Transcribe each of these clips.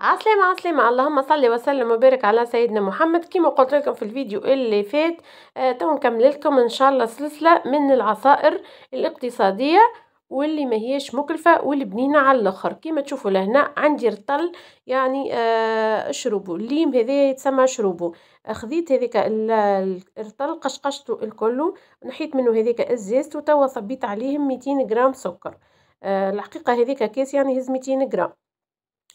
عسلامة عسلامة اللهم صل وسلم وبارك على سيدنا محمد كما قلت لكم في الفيديو اللي فات آه، تو نكمل لكم ان شاء الله سلسلة من العصائر الاقتصادية واللي ما هيش مكلفة واللي بنينة على الاخر كما تشوفوا لهنا عندي رطل يعني آه الليم هذا يتسمى اشربوا خذيت هذيك الرطل قشقشته الكل نحيت منه هذيك الزيست وتوا صبيت عليهم 200 غرام سكر آه الحقيقة هذيك كاس يعني هز 200 غرام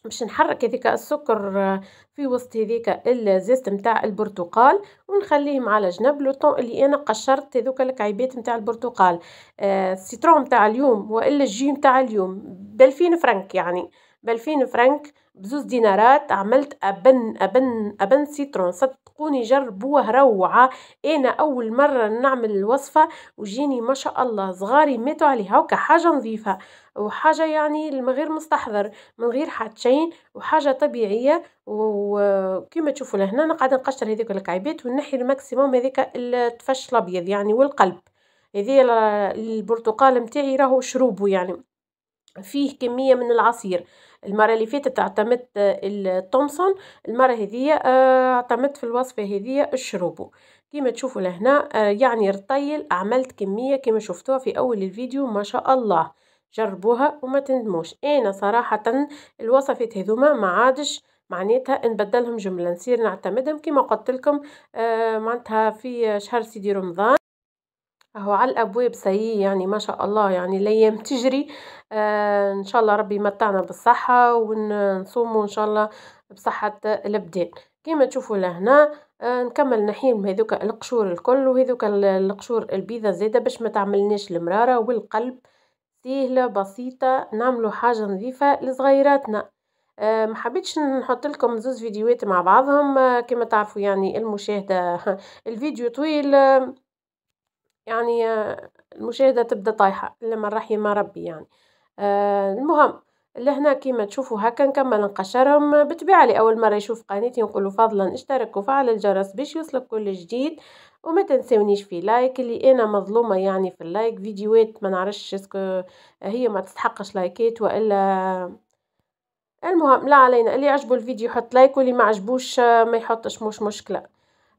باش نحرك هذيك السكر آه، في وسط هذيك الزيت نتاع البرتقال ونخليهم على جنب لو طون اللي انا قشرت هذوك الكعيبات نتاع البرتقال آه السيترون نتاع اليوم والا الجي نتاع اليوم ب 2000 فرنك يعني بألفين فرنك بزوز دينارات عملت أبن أبن أبن سيترون صدقوني جربوه روعة أنا أول مرة نعمل الوصفة وجيني ما شاء الله صغاري ماتوا عليها هكا حاجة نظيفة وحاجة يعني من غير مستحضر من غير حد شيء وحاجة طبيعية وكما تشوفوا لهنا أنا نقشر هذيك الكعيبات ونحي الماكسيموم هذيك التفش الأبيض يعني والقلب هذه البرتقال متاعي راهو شروبو يعني فيه كمية من العصير المرة اللي فاتت اعتمدت التومسون المرة هذية آه، اعتمدت في الوصفة هذية الشروبو كما تشوفوا لهنا آه، يعني رطيل عملت كمية كما شفتوها في أول الفيديو ما شاء الله جربوها وما تندموش أنا صراحة الوصفات هذوما ما عادش معناتها نبدلهم جمله نصير نعتمدهم كما قلت لكم آه، معناتها في شهر سيدي رمضان اهو على الابواب سي يعني ما شاء الله يعني الايام تجري آه ان شاء الله ربي يمتعنا بالصحه ونصوموا ان شاء الله بصحه الابدان كما تشوفوا لهنا آه نكمل نحيم هذوك القشور الكل وهذوك القشور البيضه زاده باش ما تعملناش المراره والقلب سهله بسيطه نعملوا حاجه نظيفه لصغيراتنا أه ما حبيتش نحط لكم زوز فيديوهات مع بعضهم أه كما تعرفوا يعني المشاهده الفيديو طويل آه، يعني آه، المشاهدة تبدا طايحة لما رحم ربي يعني آه، المهم لهنا كيما تشوفوا هكا نكمل نقشرهم لي اول مرة يشوف قناتي نقولوا فضلا اشترك وفعل الجرس باش يوصلك كل جديد وما تنسونيش في لايك اللي انا مظلومة يعني في اللايك فيديوهات ما نعرفش اسكو هي ما تستحقش لايكات والا المهم لا علينا اللي عجبو الفيديو يحط لايك واللي ما عجبوش آه، ما يحطش مش مشكلة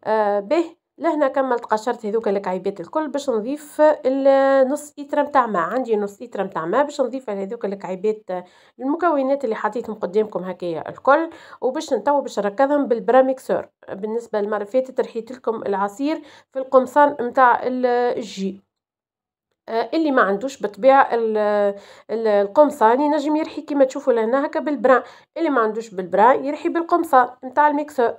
آه به لهنا كملت قشرت هذوك الكعيبات الكل باش نضيف النص لتر متاع ماء عندي نص لتر متاع ماء باش نضيف هذوك الكعيبات المكونات اللي حطيتهم قدامكم هكايا الكل وباش نتو باش نركزهم بالبراميكسور بالنسبه المره اللي فاتت رحيت لكم العصير في القمصان متاع الجي آه، اللي ما عندوش بالطبيعه القمصان ينجم يرحي كما تشوفوا لهنا هكا بالبرا اللي ما عندوش بالبرا يرحي بالقمصان نتاع الميكسور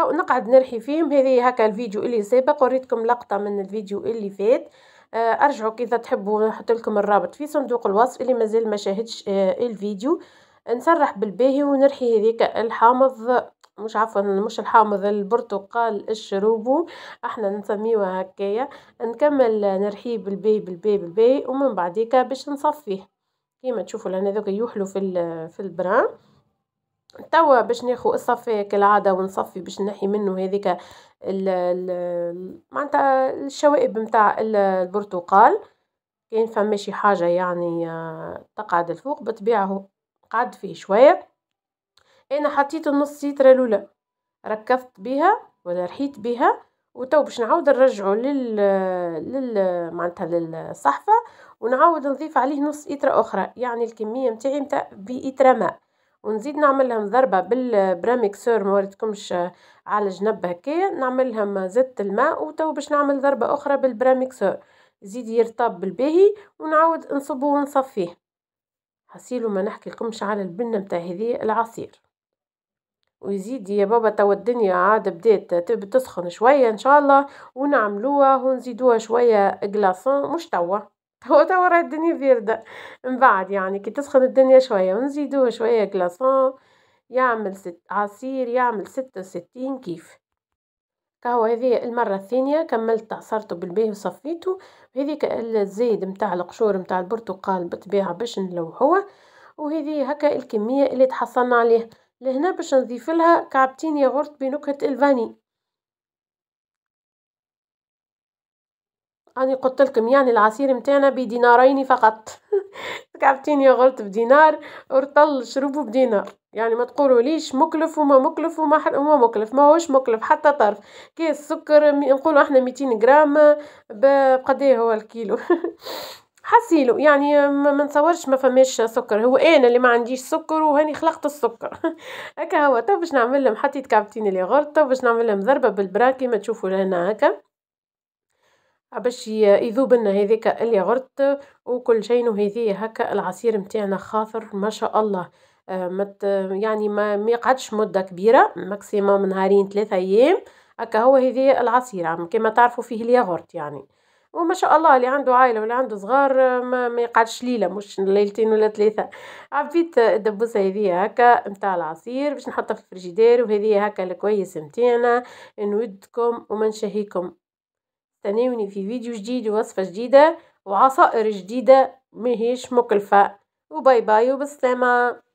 نقعد نرحي فيهم هذه هكا الفيديو اللي سابق وريتكم لقطه من الفيديو اللي فات آه، ارجعوا كذا تحبوا نحط لكم الرابط في صندوق الوصف اللي مازال ما شاهدش آه، الفيديو نسرح بالباهي ونرحي هذيك الحامض مش عفوا مش الحامض البرتقال الشروبو احنا نسميوه هكايا نكمل نرحيه بالباهي بالباهي بالباهي ومن بعديك باش نصفيه كيما تشوفوا لان ذوك يحلو في في البران توا باش ناخو الصفايه كالعادة ونصفي باش نحي منو ال معنتها الشوائب متاع البرتقال كاين فما شي حاجة يعني آه، تقعد الفوق بالطبيعة هو قعد فيه شوية انا حطيت النص لتر الاولى ركضت بها ولا رحيت بها وتو باش نعاود نرجعو لل لل معناتها للصحفه ونعاود نضيف عليه نص لتر اخرى يعني الكميه نتاعي نتاع بلتر ماء ونزيد نعملهم ضربة بالبراميكسور ما وريتكمش آه، على الجنب هكايا نعملهم زيت الماء وتو باش نعمل ضربة أخرى بالبراميكسور يزيد يرطب بالباهي ونعاود نصبه ونصفيه حسيلو ما نحكي لكمش على البنة متاع هذه العصير ويزيد يا بابا توا الدنيا عاد بدات تسخن شويه ان شاء الله ونعملوها ونزيدوها شويه غلاصون مش توا هو توا راه الدنيا باردة من بعد يعني كي تسخن الدنيا شوية ونزيدوه شوية كلاصون يعمل ست عصير يعمل ستة وستين كيف قهوة هذه المرة الثانية كملت عصرته بالبيه وصفيته هذيك الزيد نتاع القشور نتاع البرتقال بالطبيعة باش نلوحوه وهذه هكا الكمية اللي تحصلنا عليه لهنا باش نضيف لها كعبتين ياغورت بنكهة الفاني أنا قلت لكم يعني العصير متاعنا بدينارين فقط كعبتيني غلط بدينار ورطل شربوا بدينار يعني ما تقولوا ليش مكلف وما مكلف وما حر... وما مكلف ما هوش مكلف حتى طرف كيس سكر م... نقولوا احنا 200 جرام بقدي هو الكيلو حسيلو يعني ما نصورش ما فماش سكر هو انا اللي ما عنديش سكر وهاني خلقت السكر هكا هو تو باش نعمل لهم حطيت كعبتين اللي غلط تو باش نعمل لهم ضربه بالبراكي ما تشوفوا لهنا هكا باش يذوب لنا هذيك الياغورت وكل شيء وهذه هكا العصير نتاعنا خاطر ما شاء الله آه، مت يعني ما يقعدش مده كبيره ماكسيموم نهارين ثلاثه ايام هكا هو هذه العصير كما تعرفوا فيه الياغورت يعني وما شاء الله اللي عنده عائله واللي عنده صغار آه، ما, ما يقعدش ليله مش ليلتين ولا ثلاثه عبيت الدبوسه هذه هكا نتاع العصير باش نحطها في الفريجيدير وهذه هكا الكويس نتاعنا نودكم ومنشهيكم استناوني في فيديو جديد ووصفة جديدة وعصائر جديدة مهيش مكلفة وباي باي وبالسلامة